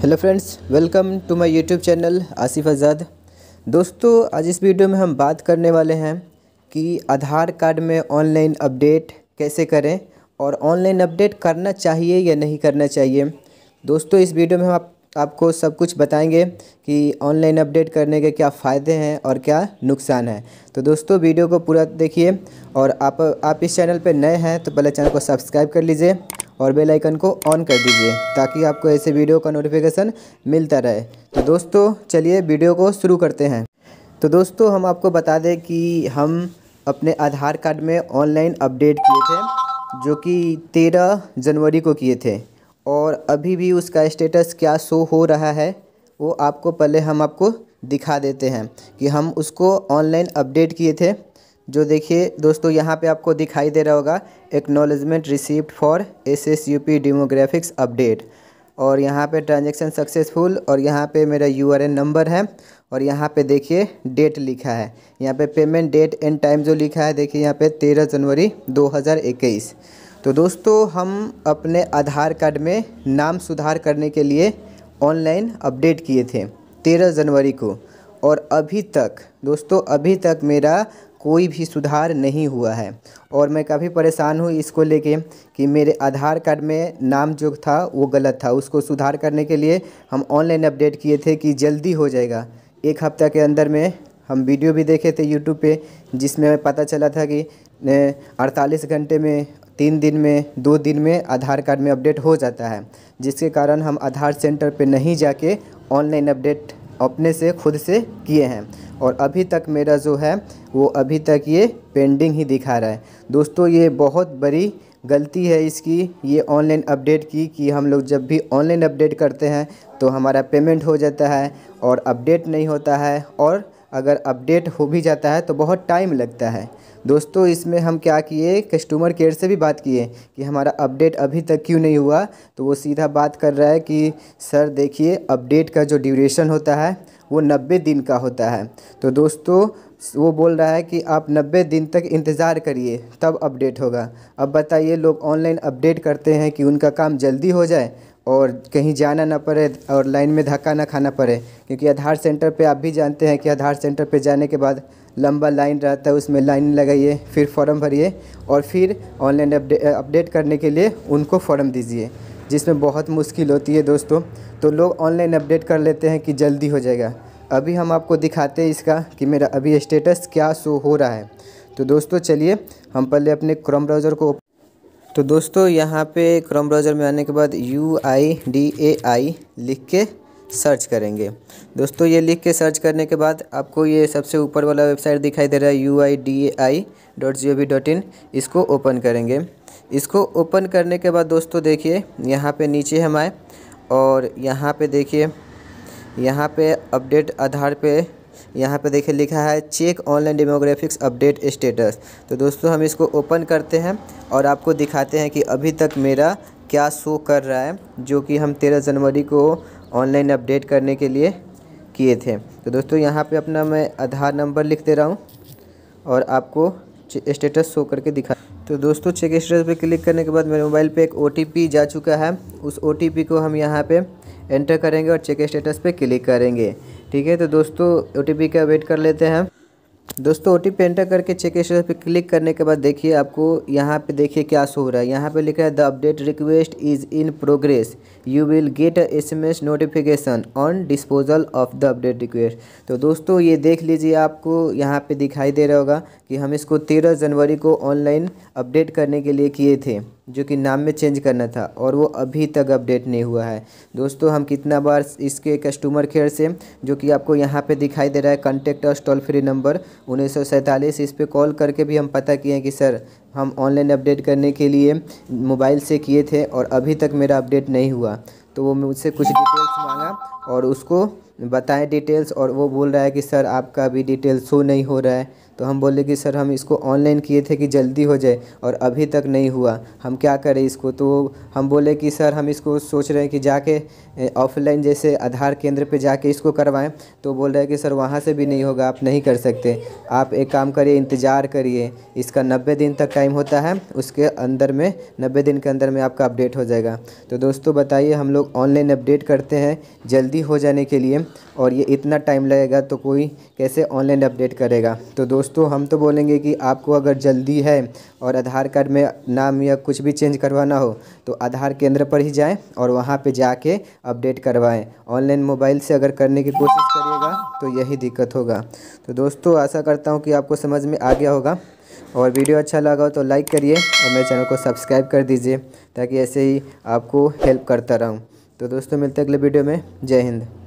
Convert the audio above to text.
hello friends welcome to my YouTube channel Asif Azad दोस्तों आज इस वीडियो में हम बात करने वाले हैं कि आधार कार्ड में ऑनलाइन अपडेट कैसे करें और ऑनलाइन अपडेट करना चाहिए या नहीं करना चाहिए दोस्तों इस वीडियो में हम आप, आपको सब कुछ बताएंगे कि ऑनलाइन अपडेट करने के क्या फ़ायदे हैं और क्या नुकसान है तो दोस्तों वीडियो को पूरा देखिए और आप आप इस चैनल पर नए हैं तो पहले चैनल को सब्सक्राइब कर लीजिए और बेल आइकन को ऑन कर दीजिए ताकि आपको ऐसे वीडियो का नोटिफिकेशन मिलता रहे तो दोस्तों चलिए वीडियो को शुरू करते हैं तो दोस्तों हम आपको बता दें कि हम अपने आधार कार्ड में ऑनलाइन अपडेट किए थे जो कि तेरह जनवरी को किए थे और अभी भी उसका स्टेटस क्या शो हो रहा है वो आपको पहले हम आपको दिखा देते हैं कि हम उसको ऑनलाइन अपडेट किए थे जो देखिए दोस्तों यहाँ पे आपको दिखाई दे रहा होगा acknowledgement received for S S U P demographics update और यहाँ पे ट्रांजेक्शन सक्सेसफुल और यहाँ पे मेरा यू आर एन नंबर है और यहाँ पे देखिए डेट लिखा है यहाँ पे पेमेंट डेट एंड टाइम जो लिखा है देखिए यहाँ पे तेरह जनवरी इक्कीस तो दोस्तों हम अपने आधार कार्ड में नाम सुधार करने के लिए ऑनलाइन अपडेट किए थे तेरह जनवरी को और अभी तक दोस्तों अभी तक मेरा कोई भी सुधार नहीं हुआ है और मैं काफ़ी परेशान हूँ इसको लेके कि मेरे आधार कार्ड में नाम जो था वो गलत था उसको सुधार करने के लिए हम ऑनलाइन अपडेट किए थे कि जल्दी हो जाएगा एक हफ्ता के अंदर में हम वीडियो भी देखे थे यूट्यूब पे जिसमें पता चला था कि अड़तालीस घंटे में तीन दिन में दो दिन में आधार कार्ड में अपडेट हो जाता है जिसके कारण हम आधार सेंटर पर नहीं जाके ऑनलाइन अपडेट अपने से खुद से किए हैं और अभी तक मेरा जो है वो अभी तक ये पेंडिंग ही दिखा रहा है दोस्तों ये बहुत बड़ी गलती है इसकी ये ऑनलाइन अपडेट की कि हम लोग जब भी ऑनलाइन अपडेट करते हैं तो हमारा पेमेंट हो जाता है और अपडेट नहीं होता है और अगर अपडेट हो भी जाता है तो बहुत टाइम लगता है दोस्तों इसमें हम क्या किए कस्टमर केयर से भी बात किए कि हमारा अपडेट अभी तक क्यों नहीं हुआ तो वो सीधा बात कर रहा है कि सर देखिए अपडेट का जो ड्यूरेशन होता है वो नब्बे दिन का होता है तो दोस्तों वो बोल रहा है कि आप 90 दिन तक इंतज़ार करिए तब अपडेट होगा अब बताइए लोग ऑनलाइन अपडेट करते हैं कि उनका काम जल्दी हो जाए और कहीं जाना ना पड़े और लाइन में धक्का ना खाना पड़े क्योंकि आधार सेंटर पे आप भी जानते हैं कि आधार सेंटर पे जाने के बाद लंबा लाइन रहता है उसमें लाइन लगाइए फिर फॉर्म भरिए और फिर ऑनलाइन अपडे, अपडेट करने के लिए उनको फॉर्म दीजिए जिसमें बहुत मुश्किल होती है दोस्तों तो लोग ऑनलाइन अपडेट कर लेते हैं कि जल्दी हो जाएगा अभी हम आपको दिखाते हैं इसका कि मेरा अभी स्टेटस क्या शो हो रहा है तो दोस्तों चलिए हम पहले अपने क्रोम ब्राउज़र को तो दोस्तों यहाँ पे क्रोम ब्राउज़र में आने के बाद यू आई डी ए आई लिख के सर्च करेंगे दोस्तों ये लिख के सर्च करने के बाद आपको ये सबसे ऊपर वाला वेबसाइट दिखाई दे रहा है U I D A I dot G O V dot in इसको ओपन करेंगे इसको ओपन करने के बाद दोस्तों देखिए यहाँ पे नीचे हम आए और यहाँ पे देखिए यहाँ पे अपडेट आधार पे यहाँ पे देखिए लिखा है check online demographics update status तो दोस्तों हम इसको ओपन करते हैं और आपको दिखाते हैं कि अभी तक मेरा क्या शो कर रहा है जो कि हम तेरह जनवरी को ऑनलाइन अपडेट करने के लिए किए थे तो दोस्तों यहाँ पे अपना मैं आधार नंबर लिख दे रहा हूँ और आपको स्टेटस शो करके दिखा तो दोस्तों चेक स्टेटस पे क्लिक करने के बाद मेरे मोबाइल पे एक ओ जा चुका है उस ओ को हम यहाँ पे एंटर करेंगे और चेक स्टेटस पे क्लिक करेंगे ठीक है तो दोस्तों ओ का वेट कर लेते हैं दोस्तों ओ टी पी एंटर करके चेक स्टेटस पे क्लिक करने के बाद देखिए आपको यहाँ पे देखिए क्या शो हो रहा है यहाँ पे लिखा है the update request is in progress you will get S M S notification on disposal of the update request तो दोस्तों ये देख लीजिए आपको यहाँ पे दिखाई दे रहा होगा कि हम इसको तेरह जनवरी को ऑनलाइन अपडेट करने के लिए किए थे जो कि नाम में चेंज करना था और वो अभी तक अपडेट नहीं हुआ है दोस्तों हम कितना बार इसके कस्टमर केयर से जो कि आपको यहाँ पे दिखाई दे रहा है कॉन्टेक्ट और टोल फ्री नंबर उन्नीस इस पर कॉल करके भी हम पता किए हैं कि सर हम ऑनलाइन अपडेट करने के लिए मोबाइल से किए थे और अभी तक मेरा अपडेट नहीं हुआ तो वो मुझसे कुछ डिटेल्स मांगा और उसको बताएं डिटेल्स और वो बोल रहा है कि सर आपका अभी डिटेल शो नहीं हो रहा है तो हम बोले कि सर हम इसको ऑनलाइन किए थे कि जल्दी हो जाए और अभी तक नहीं हुआ हम क्या करें इसको तो हम बोले कि सर हम इसको सोच रहे हैं कि जाके ऑफलाइन जैसे आधार केंद्र पे जाके इसको करवाएं तो बोल रहे हैं कि सर वहाँ से भी नहीं होगा आप नहीं कर सकते आप एक काम करिए इंतज़ार करिए इसका नब्बे दिन तक टाइम होता है उसके अंदर में नब्बे दिन के अंदर में आपका अपडेट हो जाएगा तो दोस्तों बताइए हम लोग ऑनलाइन अपडेट करते हैं जल्दी हो जाने के लिए और ये इतना टाइम लगेगा तो कोई कैसे ऑनलाइन अपडेट करेगा तो दोस्तों हम तो बोलेंगे कि आपको अगर जल्दी है और आधार कार्ड में नाम या कुछ भी चेंज करवाना हो तो आधार केंद्र पर ही जाएं और वहाँ पे जाके अपडेट करवाएं ऑनलाइन मोबाइल से अगर करने की कोशिश करिएगा तो यही दिक्कत होगा तो दोस्तों आशा करता हूँ कि आपको समझ में आ गया होगा और वीडियो अच्छा लगा हो तो लाइक करिए और मेरे चैनल को सब्सक्राइब कर दीजिए ताकि ऐसे ही आपको हेल्प करता रहूँ तो दोस्तों मिलते अगले वीडियो में जय हिंद